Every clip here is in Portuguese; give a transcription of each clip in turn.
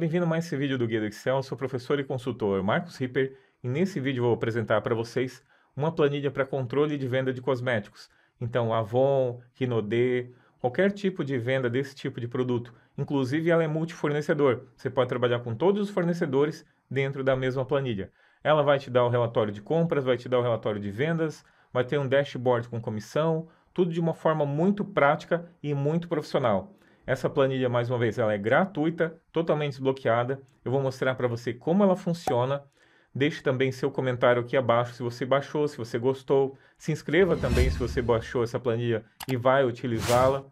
bem-vindo a mais esse vídeo do Guia do Excel, sou professor e consultor Marcos Ripper e nesse vídeo vou apresentar para vocês uma planilha para controle de venda de cosméticos. Então Avon, Rinode, qualquer tipo de venda desse tipo de produto, inclusive ela é multifornecedor, você pode trabalhar com todos os fornecedores dentro da mesma planilha. Ela vai te dar o relatório de compras, vai te dar o relatório de vendas, vai ter um dashboard com comissão, tudo de uma forma muito prática e muito profissional. Essa planilha, mais uma vez, ela é gratuita, totalmente desbloqueada. Eu vou mostrar para você como ela funciona. Deixe também seu comentário aqui abaixo se você baixou, se você gostou. Se inscreva também se você baixou essa planilha e vai utilizá-la.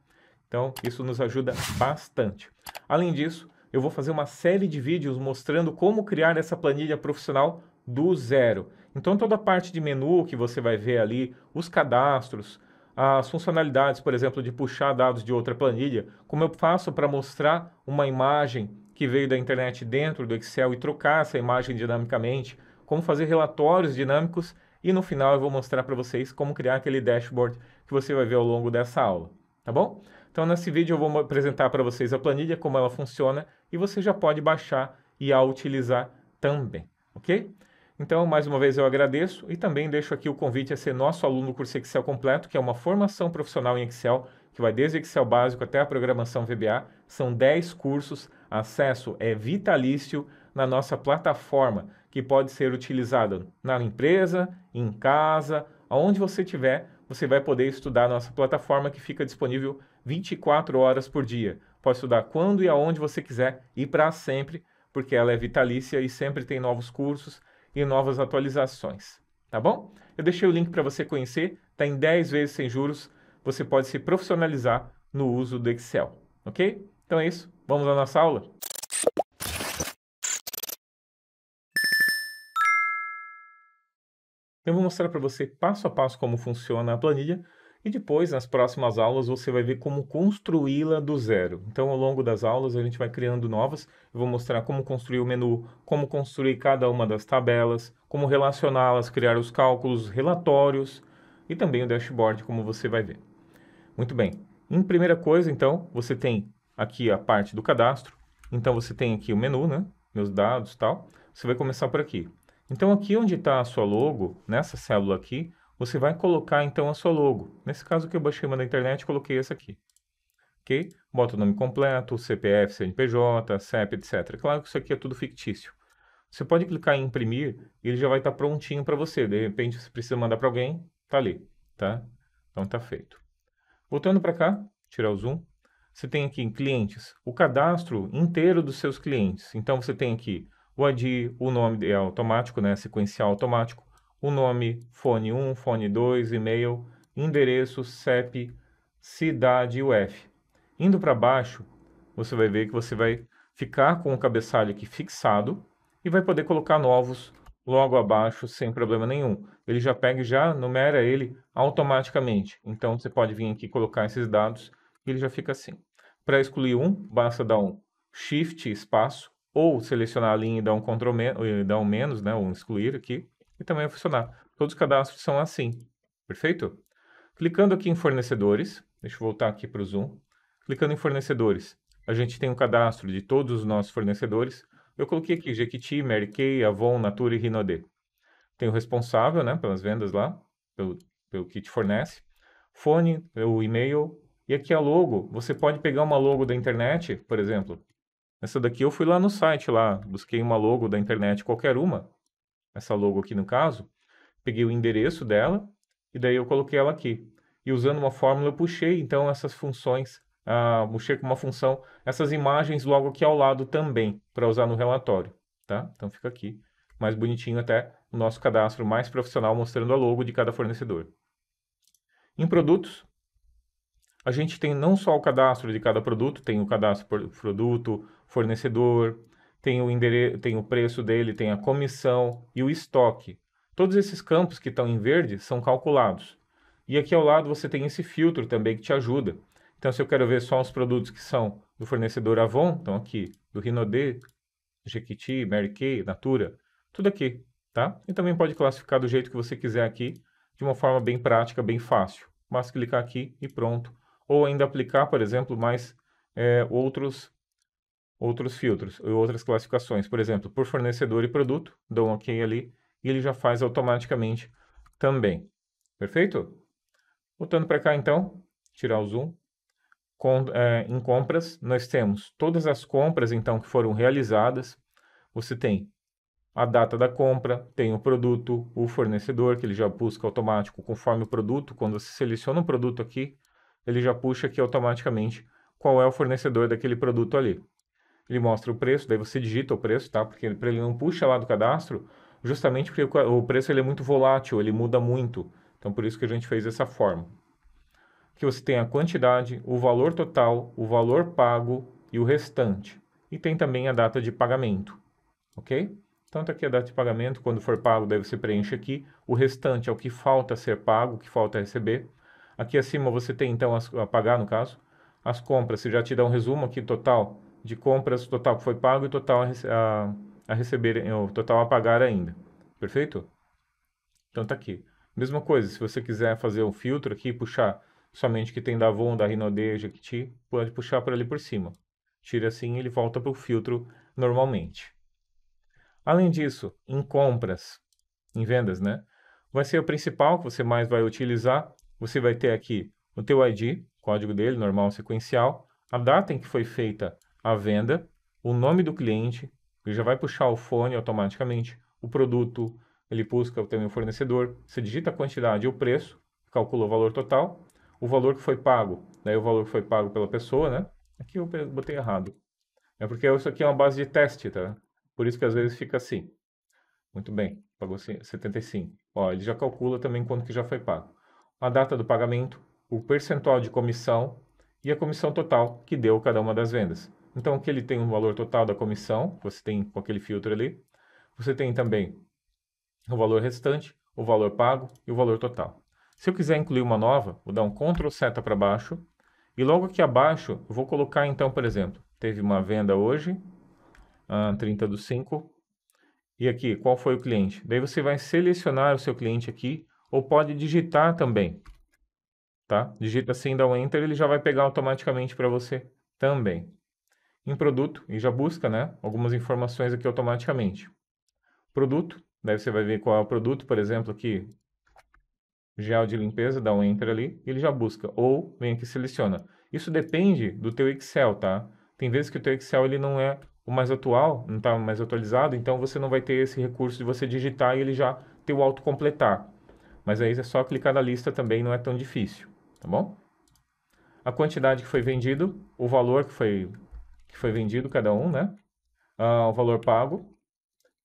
Então, isso nos ajuda bastante. Além disso, eu vou fazer uma série de vídeos mostrando como criar essa planilha profissional do zero. Então, toda a parte de menu que você vai ver ali, os cadastros, as funcionalidades, por exemplo, de puxar dados de outra planilha, como eu faço para mostrar uma imagem que veio da internet dentro do Excel e trocar essa imagem dinamicamente, como fazer relatórios dinâmicos e no final eu vou mostrar para vocês como criar aquele dashboard que você vai ver ao longo dessa aula, tá bom? Então nesse vídeo eu vou apresentar para vocês a planilha, como ela funciona e você já pode baixar e a utilizar também, ok? Então, mais uma vez eu agradeço e também deixo aqui o convite a ser nosso aluno do curso Excel completo, que é uma formação profissional em Excel, que vai desde Excel básico até a programação VBA. São 10 cursos, acesso é vitalício na nossa plataforma, que pode ser utilizada na empresa, em casa, aonde você estiver, você vai poder estudar a nossa plataforma que fica disponível 24 horas por dia. Pode estudar quando e aonde você quiser e para sempre, porque ela é vitalícia e sempre tem novos cursos e novas atualizações, tá bom? Eu deixei o link para você conhecer, está em 10 vezes sem juros, você pode se profissionalizar no uso do Excel, ok? Então é isso, vamos à nossa aula? Eu vou mostrar para você passo a passo como funciona a planilha e depois, nas próximas aulas, você vai ver como construí-la do zero. Então, ao longo das aulas, a gente vai criando novas. Eu vou mostrar como construir o menu, como construir cada uma das tabelas, como relacioná-las, criar os cálculos, relatórios e também o dashboard, como você vai ver. Muito bem. Em primeira coisa, então, você tem aqui a parte do cadastro. Então, você tem aqui o menu, né? Meus dados e tal. Você vai começar por aqui. Então, aqui onde está a sua logo, nessa célula aqui, você vai colocar então a sua logo. Nesse caso que eu baixei uma da internet, coloquei essa aqui. Ok? Bota o nome completo, CPF, CNPJ, CEP, etc. Claro que isso aqui é tudo fictício. Você pode clicar em imprimir e ele já vai estar tá prontinho para você. De repente você precisa mandar para alguém, tá ali, tá? Então tá feito. Voltando para cá, tirar o zoom. Você tem aqui em clientes, o cadastro inteiro dos seus clientes. Então você tem aqui o ID, o nome é automático, né, sequencial automático, o nome, fone 1, fone 2, e-mail, endereço, CEP, cidade e UF. Indo para baixo, você vai ver que você vai ficar com o cabeçalho aqui fixado e vai poder colocar novos logo abaixo sem problema nenhum. Ele já pega e já numera ele automaticamente. Então você pode vir aqui colocar esses dados e ele já fica assim. Para excluir um, basta dar um Shift espaço ou selecionar a linha e dar um control e dar um menos, né, ou um excluir aqui e também vai funcionar. Todos os cadastros são assim, perfeito? Clicando aqui em fornecedores, deixa eu voltar aqui para o Zoom. Clicando em fornecedores, a gente tem um cadastro de todos os nossos fornecedores. Eu coloquei aqui Jequiti, Mary Kay, Avon, Natura e Rinode. Tem o responsável, né, pelas vendas lá, pelo, pelo que te fornece. Fone, o e-mail. E aqui a logo, você pode pegar uma logo da internet, por exemplo. Essa daqui eu fui lá no site lá, busquei uma logo da internet, qualquer uma essa logo aqui no caso, peguei o endereço dela e daí eu coloquei ela aqui. E usando uma fórmula eu puxei então essas funções, ah, puxei com uma função essas imagens logo aqui ao lado também para usar no relatório, tá? Então fica aqui mais bonitinho até o nosso cadastro mais profissional mostrando a logo de cada fornecedor. Em produtos, a gente tem não só o cadastro de cada produto, tem o cadastro por produto, fornecedor, tem o, endere... tem o preço dele, tem a comissão e o estoque. Todos esses campos que estão em verde são calculados. E aqui ao lado você tem esse filtro também que te ajuda. Então, se eu quero ver só os produtos que são do fornecedor Avon, então aqui, do Rinode, Jequiti, Mary Kay, Natura, tudo aqui, tá? E também pode classificar do jeito que você quiser aqui, de uma forma bem prática, bem fácil. Basta clicar aqui e pronto. Ou ainda aplicar, por exemplo, mais é, outros outros filtros e outras classificações. Por exemplo, por fornecedor e produto, dou um OK ali e ele já faz automaticamente também. Perfeito? Voltando para cá então, tirar o zoom. Com, é, em compras, nós temos todas as compras então que foram realizadas. Você tem a data da compra, tem o produto, o fornecedor, que ele já busca automático conforme o produto. Quando você seleciona um produto aqui, ele já puxa aqui automaticamente qual é o fornecedor daquele produto ali ele mostra o preço, daí você digita o preço, tá? Porque para ele não puxa lá do cadastro, justamente porque o preço ele é muito volátil, ele muda muito. Então por isso que a gente fez essa forma. Que você tem a quantidade, o valor total, o valor pago e o restante. E tem também a data de pagamento, ok? Então tá aqui a data de pagamento, quando for pago, deve você preenche aqui. O restante é o que falta ser pago, o que falta receber. Aqui acima você tem então as, a pagar no caso. As compras, você já te dá um resumo aqui total de compras total que foi pago e total a, a receber, eh, o total a pagar ainda. Perfeito? Então tá aqui. Mesma coisa, se você quiser fazer um filtro aqui, puxar somente que tem da Avon, da Rinode, Jequiti, pode puxar por ali por cima. Tira assim e ele volta para o filtro normalmente. Além disso, em compras, em vendas, né? Vai ser o principal que você mais vai utilizar. Você vai ter aqui o teu ID, código dele, normal, sequencial, a data em que foi feita a venda, o nome do cliente, ele já vai puxar o fone automaticamente, o produto, ele busca também o fornecedor, você digita a quantidade e o preço, calcula o valor total, o valor que foi pago, daí né, o valor que foi pago pela pessoa, né? Aqui eu botei errado. É porque isso aqui é uma base de teste, tá? Por isso que às vezes fica assim. Muito bem, pagou 75. Ó, ele já calcula também quanto que já foi pago. A data do pagamento, o percentual de comissão e a comissão total que deu cada uma das vendas. Então, aqui ele tem um valor total da comissão, você tem com aquele filtro ali. Você tem também o valor restante, o valor pago e o valor total. Se eu quiser incluir uma nova, vou dar um Ctrl seta para baixo. E logo aqui abaixo, vou colocar então, por exemplo, teve uma venda hoje, 30 ah, do 5. E aqui, qual foi o cliente? Daí você vai selecionar o seu cliente aqui, ou pode digitar também. Tá? Digita assim, dá um Enter, ele já vai pegar automaticamente para você também em produto e já busca né, algumas informações aqui automaticamente. Produto, daí você vai ver qual é o produto, por exemplo, aqui, gel de limpeza, dá um enter ali, ele já busca, ou vem aqui e seleciona. Isso depende do teu Excel, tá? Tem vezes que o teu Excel ele não é o mais atual, não está mais atualizado, então você não vai ter esse recurso de você digitar e ele já ter o autocompletar. Mas aí é só clicar na lista também, não é tão difícil, tá bom? A quantidade que foi vendido, o valor que foi que foi vendido cada um, né? Ah, o valor pago.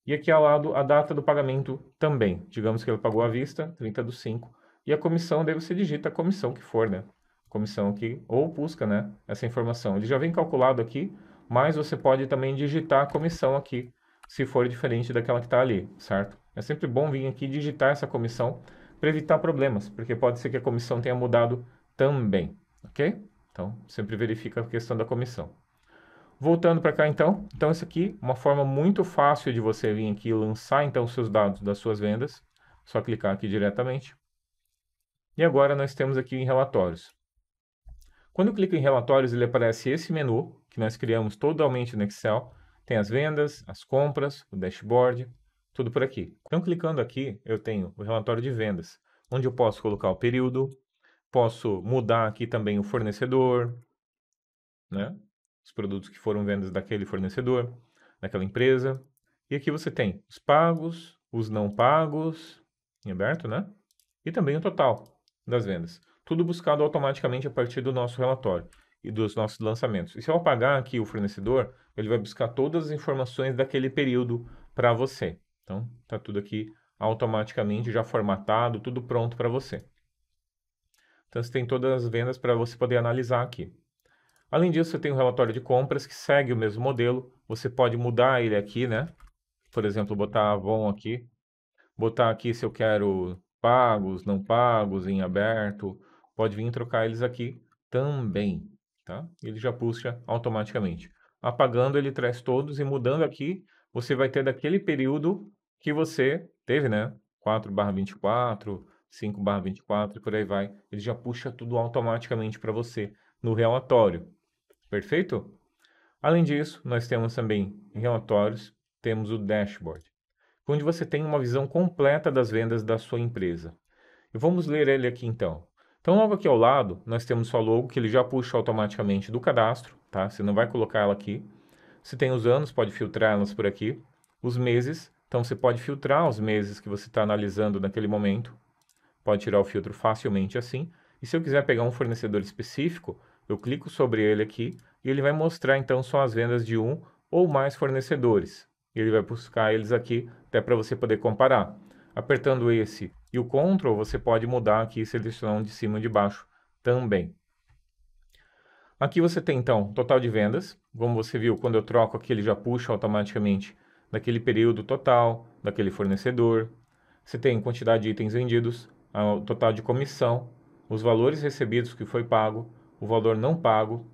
E aqui ao lado a data do pagamento também. Digamos que ele pagou à vista, 30 do 5. E a comissão, daí você digita a comissão que for, né? Comissão que, ou busca, né? Essa informação. Ele já vem calculado aqui, mas você pode também digitar a comissão aqui, se for diferente daquela que está ali, certo? É sempre bom vir aqui digitar essa comissão para evitar problemas, porque pode ser que a comissão tenha mudado também, ok? Então, sempre verifica a questão da comissão. Voltando para cá então, então isso aqui uma forma muito fácil de você vir aqui e lançar então os seus dados das suas vendas, só clicar aqui diretamente. E agora nós temos aqui em relatórios. Quando eu clico em relatórios, ele aparece esse menu que nós criamos totalmente no Excel. Tem as vendas, as compras, o dashboard, tudo por aqui. Então clicando aqui, eu tenho o relatório de vendas, onde eu posso colocar o período, posso mudar aqui também o fornecedor, né? os produtos que foram vendas daquele fornecedor, daquela empresa. E aqui você tem os pagos, os não pagos, em aberto, né? E também o total das vendas. Tudo buscado automaticamente a partir do nosso relatório e dos nossos lançamentos. E se eu apagar aqui o fornecedor, ele vai buscar todas as informações daquele período para você. Então, está tudo aqui automaticamente já formatado, tudo pronto para você. Então, você tem todas as vendas para você poder analisar aqui. Além disso, você tem o relatório de compras que segue o mesmo modelo. Você pode mudar ele aqui, né? Por exemplo, botar Avon aqui. Botar aqui se eu quero pagos, não pagos, em aberto. Pode vir trocar eles aqui também, tá? Ele já puxa automaticamente. Apagando, ele traz todos e mudando aqui, você vai ter daquele período que você teve, né? 4 barra 24, 5 barra 24 e por aí vai. Ele já puxa tudo automaticamente para você no relatório. Perfeito? Além disso, nós temos também relatórios, temos o dashboard, onde você tem uma visão completa das vendas da sua empresa. E vamos ler ele aqui então. Então, logo aqui ao lado, nós temos sua logo, que ele já puxa automaticamente do cadastro, tá? Você não vai colocar ela aqui. Se tem os anos, pode filtrar elas por aqui. Os meses, então você pode filtrar os meses que você está analisando naquele momento. Pode tirar o filtro facilmente assim. E se eu quiser pegar um fornecedor específico, eu clico sobre ele aqui e ele vai mostrar então só as vendas de um ou mais fornecedores. Ele vai buscar eles aqui até para você poder comparar. Apertando esse e o Ctrl, você pode mudar aqui selecionar um de cima e de baixo também. Aqui você tem então total de vendas, como você viu, quando eu troco aqui ele já puxa automaticamente daquele período total, daquele fornecedor. Você tem quantidade de itens vendidos, ah, o total de comissão, os valores recebidos que foi pago, o valor não pago.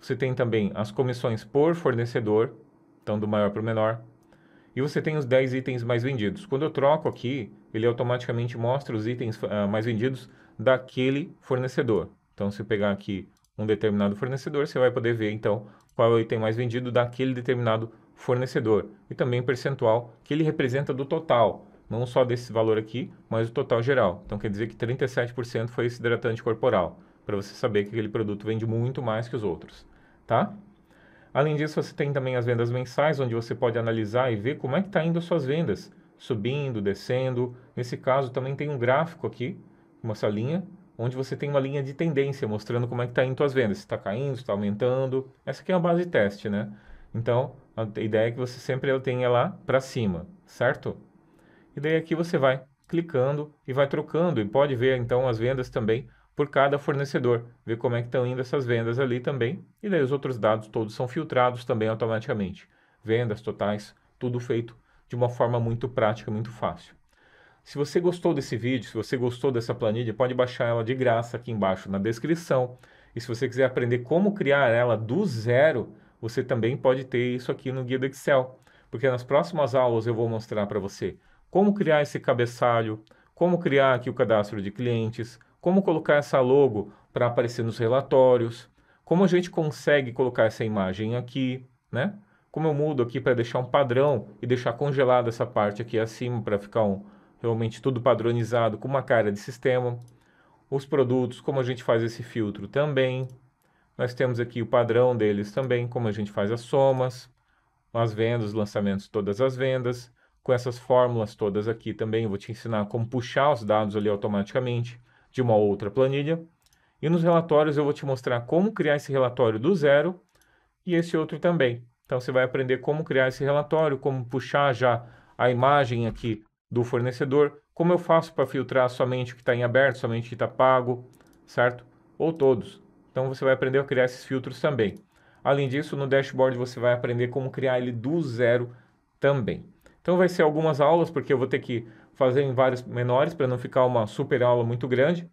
Você tem também as comissões por fornecedor, então do maior para o menor. E você tem os 10 itens mais vendidos. Quando eu troco aqui, ele automaticamente mostra os itens uh, mais vendidos daquele fornecedor. Então, se eu pegar aqui um determinado fornecedor, você vai poder ver então qual é o item mais vendido daquele determinado fornecedor e também percentual que ele representa do total, não só desse valor aqui, mas o total geral. Então quer dizer que 37% foi esse hidratante corporal para você saber que aquele produto vende muito mais que os outros, tá? Além disso, você tem também as vendas mensais, onde você pode analisar e ver como é que está indo as suas vendas, subindo, descendo. Nesse caso, também tem um gráfico aqui, uma salinha, onde você tem uma linha de tendência, mostrando como é que está indo suas vendas, se está caindo, se está aumentando. Essa aqui é uma base de teste, né? Então, a ideia é que você sempre tenha lá para cima, certo? E daí aqui você vai clicando e vai trocando, e pode ver então as vendas também por cada fornecedor, ver como é que estão indo essas vendas ali também, e daí os outros dados todos são filtrados também automaticamente. Vendas totais, tudo feito de uma forma muito prática, muito fácil. Se você gostou desse vídeo, se você gostou dessa planilha, pode baixar ela de graça aqui embaixo na descrição. E se você quiser aprender como criar ela do zero, você também pode ter isso aqui no guia do Excel, porque nas próximas aulas eu vou mostrar para você como criar esse cabeçalho, como criar aqui o cadastro de clientes, como colocar essa logo para aparecer nos relatórios, como a gente consegue colocar essa imagem aqui, né? Como eu mudo aqui para deixar um padrão e deixar congelada essa parte aqui acima para ficar um, realmente tudo padronizado com uma cara de sistema. Os produtos, como a gente faz esse filtro também. Nós temos aqui o padrão deles também, como a gente faz as somas, as vendas, lançamentos, todas as vendas. Com essas fórmulas todas aqui também, eu vou te ensinar como puxar os dados ali automaticamente de uma outra planilha. E nos relatórios eu vou te mostrar como criar esse relatório do zero e esse outro também. Então você vai aprender como criar esse relatório, como puxar já a imagem aqui do fornecedor, como eu faço para filtrar somente o que está em aberto, somente o que está pago, certo? Ou todos. Então você vai aprender a criar esses filtros também. Além disso, no dashboard você vai aprender como criar ele do zero também. Então vai ser algumas aulas, porque eu vou ter que fazer em vários menores para não ficar uma super aula muito grande,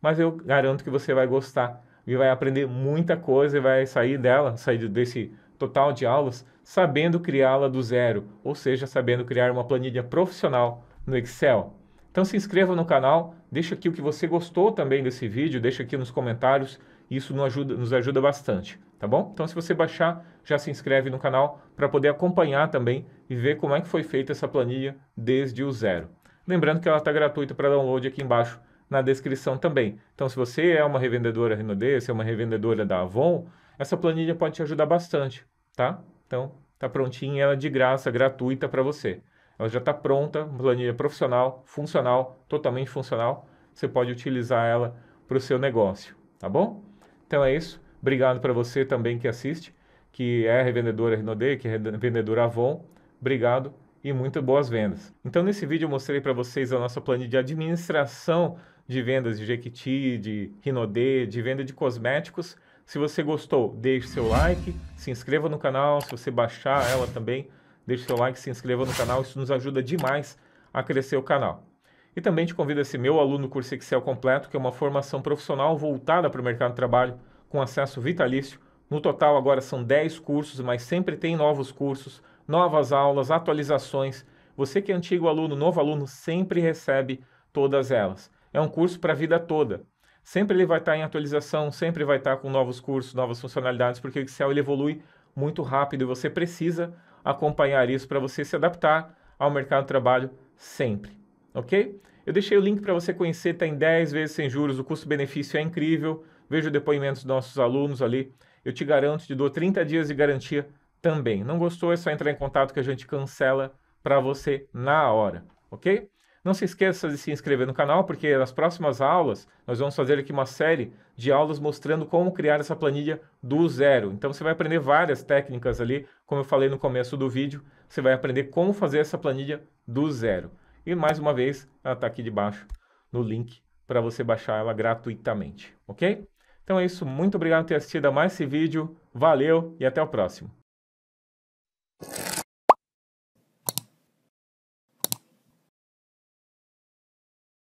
mas eu garanto que você vai gostar e vai aprender muita coisa e vai sair dela, sair desse total de aulas, sabendo criá-la do zero, ou seja, sabendo criar uma planilha profissional no Excel. Então se inscreva no canal, deixa aqui o que você gostou também desse vídeo, deixa aqui nos comentários, isso nos ajuda, nos ajuda bastante, tá bom? Então se você baixar, já se inscreve no canal para poder acompanhar também e ver como é que foi feita essa planilha desde o zero. Lembrando que ela está gratuita para download aqui embaixo na descrição também. Então, se você é uma revendedora Renaudet, se é uma revendedora da Avon, essa planilha pode te ajudar bastante, tá? Então, tá prontinha, ela é de graça, gratuita para você. Ela já está pronta, planilha profissional, funcional, totalmente funcional. Você pode utilizar ela para o seu negócio, tá bom? Então é isso. Obrigado para você também que assiste, que é revendedora Renaudet, que é revendedora Avon. Obrigado e muito boas vendas. Então nesse vídeo eu mostrei para vocês a nossa planilha de administração de vendas de Jequiti, de Rinodê, de venda de cosméticos. Se você gostou, deixe seu like, se inscreva no canal, se você baixar ela também, deixe seu like, se inscreva no canal, isso nos ajuda demais a crescer o canal. E também te convido a esse meu aluno curso Excel completo, que é uma formação profissional voltada para o mercado de trabalho com acesso vitalício. No total agora são 10 cursos, mas sempre tem novos cursos novas aulas, atualizações. Você que é antigo aluno, novo aluno, sempre recebe todas elas. É um curso para a vida toda. Sempre ele vai estar tá em atualização, sempre vai estar tá com novos cursos, novas funcionalidades, porque o Excel ele evolui muito rápido e você precisa acompanhar isso para você se adaptar ao mercado de trabalho sempre, ok? Eu deixei o link para você conhecer, tem tá 10 vezes sem juros, o custo-benefício é incrível. Veja depoimentos dos nossos alunos ali. Eu te garanto, te dou 30 dias de garantia também. Não gostou? É só entrar em contato que a gente cancela para você na hora, ok? Não se esqueça de se inscrever no canal, porque nas próximas aulas nós vamos fazer aqui uma série de aulas mostrando como criar essa planilha do zero. Então você vai aprender várias técnicas ali, como eu falei no começo do vídeo, você vai aprender como fazer essa planilha do zero. E mais uma vez, ela está aqui debaixo no link para você baixar ela gratuitamente, ok? Então é isso, muito obrigado por ter assistido a mais esse vídeo, valeu e até o próximo.